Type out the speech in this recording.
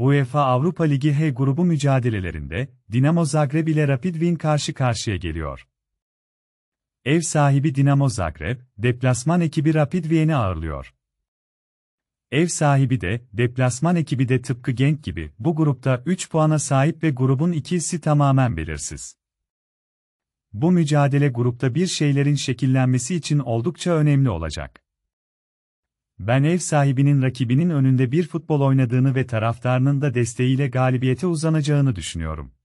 UEFA Avrupa Ligi H grubu mücadelelerinde Dinamo Zagreb ile Rapid Wien karşı karşıya geliyor. Ev sahibi Dinamo Zagreb, deplasman ekibi Rapid Wien'i ağırlıyor. Ev sahibi de, deplasman ekibi de tıpkı Genk gibi bu grupta 3 puana sahip ve grubun ikisi tamamen belirsiz. Bu mücadele grupta bir şeylerin şekillenmesi için oldukça önemli olacak. Ben ev sahibinin rakibinin önünde bir futbol oynadığını ve taraftarının da desteğiyle galibiyete uzanacağını düşünüyorum.